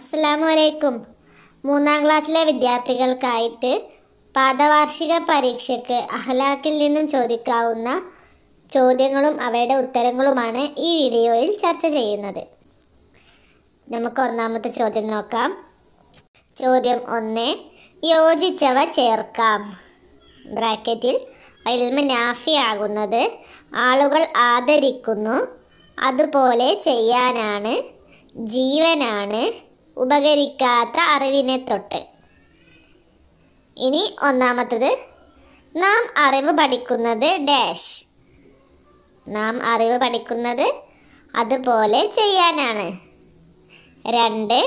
അസ്സലാമു അലൈക്കും മൂന്നാം ക്ലാസ്സിലെ വിദ്യാർത്ഥികൾക്കായിട്ട് പാദവാർഷിക പരീക്ഷയ്ക്ക് അഹ്ലാക്കിൽ നിന്നും ചോദിക്കാവുന്ന ചോദ്യങ്ങളും അവയുടെ ഉത്തരങ്ങളുമാണ് ഈ വീഡിയോയിൽ ചർച്ച ചെയ്യുന്നത് നമുക്ക് ഒന്നാമത്തെ ചോദ്യം നോക്കാം ചോദ്യം ഒന്ന് യോജിച്ചവ ചേർക്കാം ബ്രാക്കറ്റിൽ അൽമ നാഫിയാകുന്നത് ആളുകൾ ആദരിക്കുന്നു അതുപോലെ ചെയ്യാനാണ് ജീവനാണ് ഉപകരിക്കാത്ത അറിവിനെ തൊട്ട് ഇനി ഒന്നാമത്തത് നാം അറിവ് പഠിക്കുന്നത് ഡാഷ് നാം അറിവ് പഠിക്കുന്നത് അതുപോലെ ചെയ്യാനാണ് രണ്ട്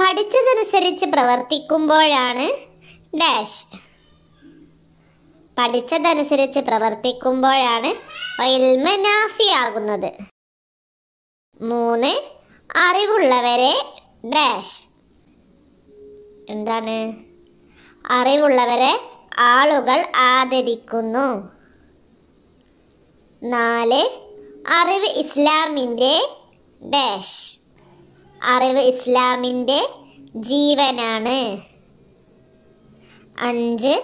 പഠിച്ചതനുസരിച്ച് പ്രവർത്തിക്കുമ്പോഴാണ് ഡാഷ് പഠിച്ചതനുസരിച്ച് പ്രവർത്തിക്കുമ്പോഴാണ് വൈൽമനാഫിയാകുന്നത് മൂന്ന് അറിവുള്ളവരെ ഡാഷ് എന്താണ് അറിവുള്ളവരെ ആളുകൾ ആദരിക്കുന്നു നാല് അറിവ് ഇസ്ലാമിൻ്റെ ഡാഷ് അറിവ് ഇസ്ലാമിൻ്റെ ജീവനാണ് അഞ്ച്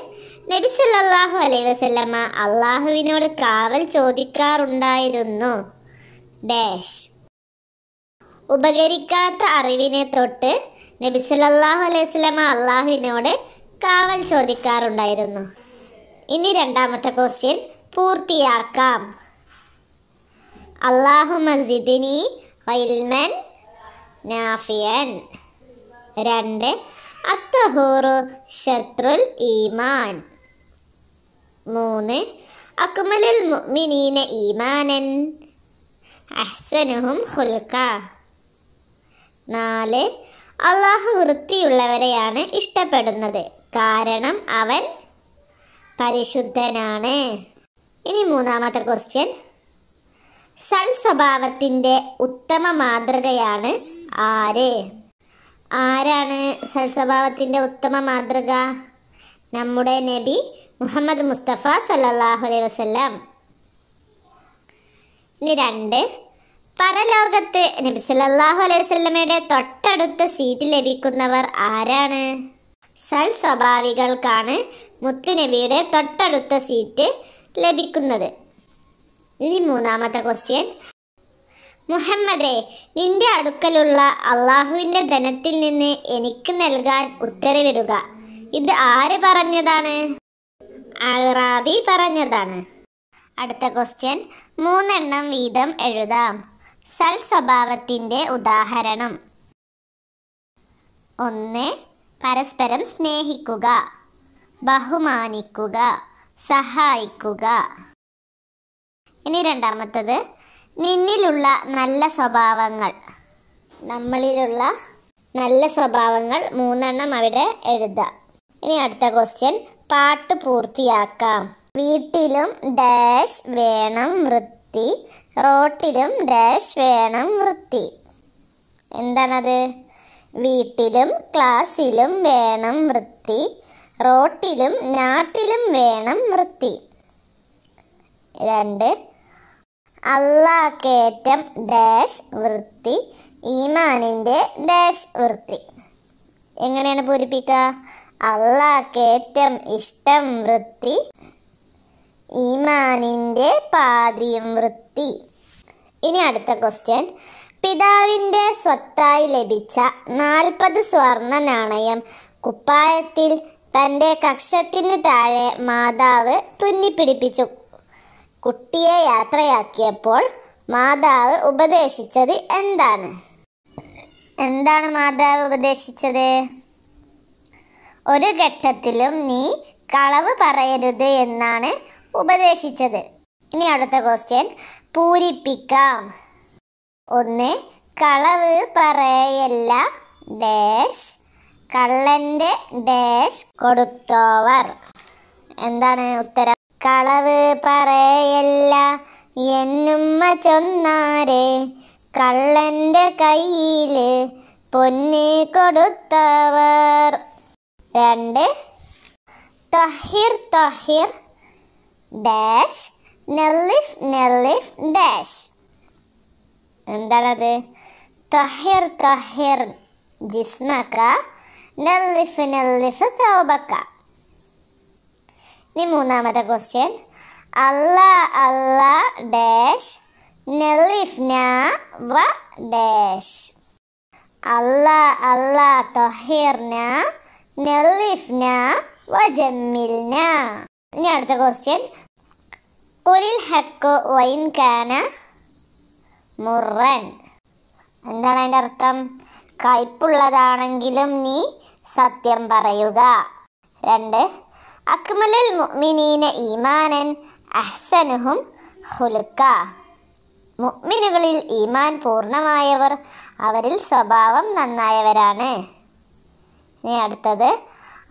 നബി സല്ലല്ലാഹു അലൈഹി വസല്ലമ അള്ളാഹുവിനോട് കാവൽ ചോദിക്കാറുണ്ടായിരുന്നു ഡാഷ് ഉപകരിക്കാത്ത അറിവിനെ തൊട്ട് നബി സല്ലല്ലാഹു അലൈഹി സ്വലമ അള്ളാഹുവിനോട് കാവൽ ചോദിക്കാറുണ്ടായിരുന്നു ഇനി രണ്ടാമത്തെ ക്വസ്റ്റ്യൻ പൂർത്തിയാക്കാം അള്ളാഹു മസ്ജിദിനി വൈൽമൻ നാഫിയൻ രണ്ട് അത്തഹൂറു ശത്രുൽ ഈമാൻ മൂന്ന് അക്മലുൽ മുഅ്മിനീന ഈമാനൻ അഹ്സനുഹും ഖുൽഖ നാല് അള്ളാഹു വൃത്തിയുള്ളവരെയാണ് ഇഷ്ടപ്പെടുന്നത് കാരണം അവൻ പരിശുദ്ധനാണ് ഇനി മൂന്നാമത്തെ ക്വസ്റ്റ്യൻ സൽ സ്വഭാവത്തിൻ്റെ ഉത്തമ മാതൃകയാണ് ആര് ആരാണ് സൽ സ്വഭാവത്തിൻ്റെ ഉത്തമ മാതൃക നമ്മുടെ നബി മുഹമ്മദ് മുസ്തഫ സല്ലാഹു അലൈഹി വസ്ലാം ഇനി രണ്ട് പരലോകത്ത് നബി സല്ലല്ലാഹു അലൈഹി തൊട്ടടുത്ത സീറ്റ് ലഭിക്കുന്നവർ ആരാണ് സൽ സ്വഭാവികൾക്കാണ് മുത്തുനബിയുടെ തൊട്ടടുത്ത സീറ്റ് ലഭിക്കുന്നത് ഇനി മൂന്നാമത്തെ ക്വസ്റ്റ്യൻ മുഹമ്മദേ നിന്റെ അടുക്കലുള്ള അള്ളാഹുവിൻ്റെ ധനത്തിൽ നിന്ന് എനിക്ക് നൽകാൻ ഉത്തരവിടുക ഇത് ആര് പറഞ്ഞതാണ് അറാബി പറഞ്ഞതാണ് അടുത്ത ക്വസ്റ്റ്യൻ മൂന്നെണ്ണം വീതം എഴുതാം സൽസ്വഭാവത്തിൻ്റെ ഉദാഹരണം ഒന്ന് പരസ്പരം സ്നേഹിക്കുക ബഹുമാനിക്കുക സഹായിക്കുക ഇനി രണ്ടാമത്തത് നിന്നിലുള്ള നല്ല സ്വഭാവങ്ങൾ നമ്മളിലുള്ള നല്ല സ്വഭാവങ്ങൾ മൂന്നെണ്ണം അവിടെ എഴുതാം ഇനി അടുത്ത ക്വസ്റ്റ്യൻ പാട്ട് പൂർത്തിയാക്കാം വീട്ടിലും ഡാഷ് വേണം വൃത്തി വൃത്തി റോട്ടിലും ഡാഷ് വേണം വൃത്തി എന്താണത് വീട്ടിലും ക്ലാസ്സിലും വേണം വൃത്തി റോട്ടിലും നാട്ടിലും വേണം വൃത്തി രണ്ട് അള്ളാക്കേറ്റം ഡാഷ് വൃത്തി ഈമാനിൻ്റെ ഡാഷ് വൃത്തി എങ്ങനെയാണ് പൂരിപ്പിക്കുക അള്ളാക്കേറ്റം ഇഷ്ടം വൃത്തി ഈമാനിൻ്റെ പാതിയും വൃത്തി ഇനി അടുത്ത ക്വസ്റ്റ്യൻ പിതാവിൻ്റെ സ്വത്തായി ലഭിച്ച നാൽപ്പത് സ്വർണ നാണയം കുപ്പായത്തിൽ തൻ്റെ കക്ഷത്തിന് താഴെ മാതാവ് തുന്നിപ്പിടിപ്പിച്ചു കുട്ടിയെ യാത്രയാക്കിയപ്പോൾ മാതാവ് ഉപദേശിച്ചത് എന്താണ് എന്താണ് മാതാവ് ഉപദേശിച്ചത് ഒരു ഘട്ടത്തിലും നീ കളവ് പറയരുത് എന്നാണ് ഉപദേശിച്ചത് ഇനി അടുത്ത ക്വസ്റ്റ്യൻ പൂരിപ്പിക്കാം ഒന്ന് കളവ് പറയല്ല ഡാഷ് കള്ളൻ്റെ ഡാഷ് കൊടുത്തോവർ എന്താണ് ഉത്തരം കളവ് പറയല്ല എന്നുമ്മ ചൊന്നാരെ കള്ളൻ്റെ കയ്യിൽ പൊന്ന് കൊടുത്തവർ രണ്ട് തൊഹിർ തൊഹിർ ഡാഷ് നെർലിഫ് നെർലിഫ് ഡാഷ് എന്താണത് തഹിർ തഹിർ ജിസ്മക്ക നെർലിഫ് നെർലിഫ് സൗബക്ക ഇനി മൂന്നാമത്തെ ക്വസ്റ്റ്യൻ അല്ല അല്ല ഡാഷ് നെർലിഫ്ന വ ഡാഷ് അല്ല അല്ല തഹിർന നെർലിഫ്ന വജമ്മിൽന ഇനി അടുത്ത ക്വസ്റ്റ്യൻ കുലിൽ ഹക്കു വൈൻ കാന മുറൻ എന്താണ് അതിൻ്റെ അർത്ഥം കയ്പുള്ളതാണെങ്കിലും നീ സത്യം പറയുക രണ്ട് അക്മലുൽ മുഅ്മിനീന ഈമാനൻ അഹ്സനുഹും ഹുലുക്ക മുഅ്മിനുകളിൽ ഈമാൻ പൂർണ്ണമായവർ അവരിൽ സ്വഭാവം നന്നായവരാണ് ഇനി അടുത്തത്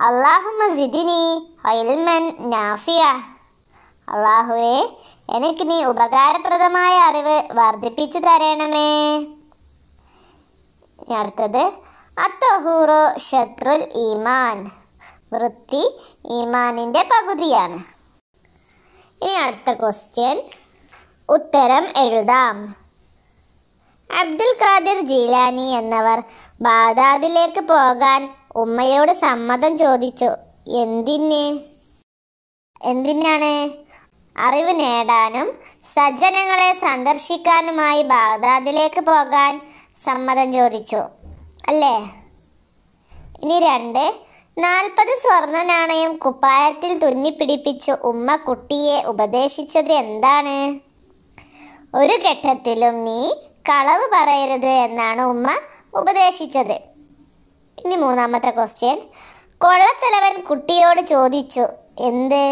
അള്ളാഹുമ സിദിനി വൈൽമൻ നാഫിയ അള്ളാഹുവെ എനിക്ക് നീ ഉപകാരപ്രദമായ അറിവ് വർദ്ധിപ്പിച്ചു തരണമേ അടുത്തത് അത്തഹൂറു ശത്രുൽ ഈമാൻ വൃത്തി ഈമാനിൻ്റെ പകുതിയാണ് ഇനി അടുത്ത ക്വസ്റ്റ്യൻ ഉത്തരം എഴുതാം അബ്ദുൽ ഖാദിർ ജീലാനി എന്നവർ ബാഗാദിലേക്ക് പോകാൻ ഉമ്മയോട് സമ്മതം ചോദിച്ചു എന്തിന് എന്തിനാണ് അറിവ് നേടാനും സജ്ജനങ്ങളെ സന്ദർശിക്കാനുമായി ബാഗ്ദാദിലേക്ക് പോകാൻ സമ്മതം ചോദിച്ചു അല്ലേ ഇനി രണ്ട് നാൽപ്പത് സ്വർണ്ണ നാണയം കുപ്പായത്തിൽ തുന്നിപ്പിടിപ്പിച്ച് ഉമ്മ കുട്ടിയെ ഉപദേശിച്ചത് എന്താണ് ഒരു ഘട്ടത്തിലും നീ കളവ് പറയരുത് എന്നാണ് ഉമ്മ ഉപദേശിച്ചത് ഇനി മൂന്നാമത്തെ ക്വസ്റ്റ്യൻ കൊള്ളത്തലവൻ കുട്ടിയോട് ചോദിച്ചു എന്ത്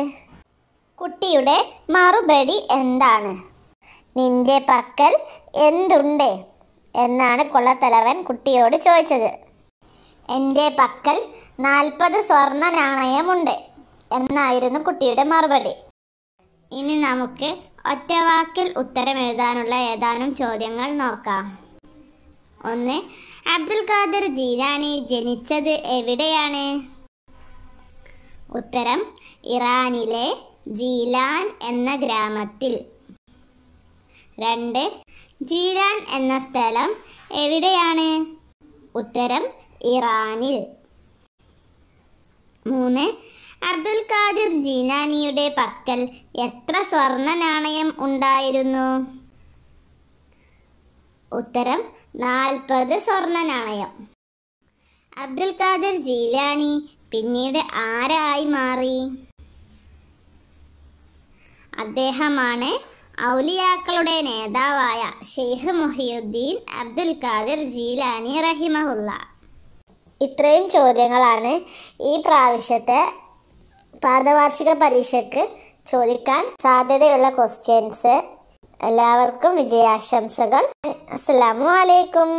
കുട്ടിയുടെ മറുപടി എന്താണ് നിന്റെ പക്കൽ എന്തുണ്ട് എന്നാണ് കൊള്ളത്തലവൻ കുട്ടിയോട് ചോദിച്ചത് എൻ്റെ പക്കൽ നാൽപ്പത് സ്വർണ്ണ നാണയമുണ്ട് എന്നായിരുന്നു കുട്ടിയുടെ മറുപടി ഇനി നമുക്ക് ഒറ്റവാക്കിൽ ഉത്തരം ഏതാനും ചോദ്യങ്ങൾ നോക്കാം ഒന്ന് അബ്ദുൽ ഖാദർ ജീലാനി ജനിച്ചത് എവിടെയാണ് ഉത്തരം ഇറാനിലെ ജീലാൻ എന്ന ഗ്രാമത്തിൽ രണ്ട് ജീലാൻ എന്ന സ്ഥലം എവിടെയാണ് ഉത്തരം ഇറാനിൽ മൂന്ന് അബ്ദുൽ ഖാദിർ ജീനാനിയുടെ പക്കൽ എത്ര സ്വർണ്ണ നാണയം ഉണ്ടായിരുന്നു ഉത്തരം നാൽപ്പത് സ്വർണ നാണയം അബ്ദുൽ ഖാദർ ജീലാനി പിന്നീട് ആരായി മാറി അദ്ദേഹമാണ് ഔലിയാക്കളുടെ നേതാവായ ഷെയ്ഖ് മുഹിയുദ്ദീൻ അബ്ദുൽ ഖാദിർ ജീലാനി റഹിമഹുല്ല ഇത്രയും ചോദ്യങ്ങളാണ് ഈ പ്രാവശ്യത്തെ പാദവാർഷിക പരീക്ഷയ്ക്ക് ചോദിക്കാൻ സാധ്യതയുള്ള ക്വസ്റ്റ്യൻസ് എല്ലാവർക്കും വിജയാശംസകൾ അസ്സലാമു അലൈക്കും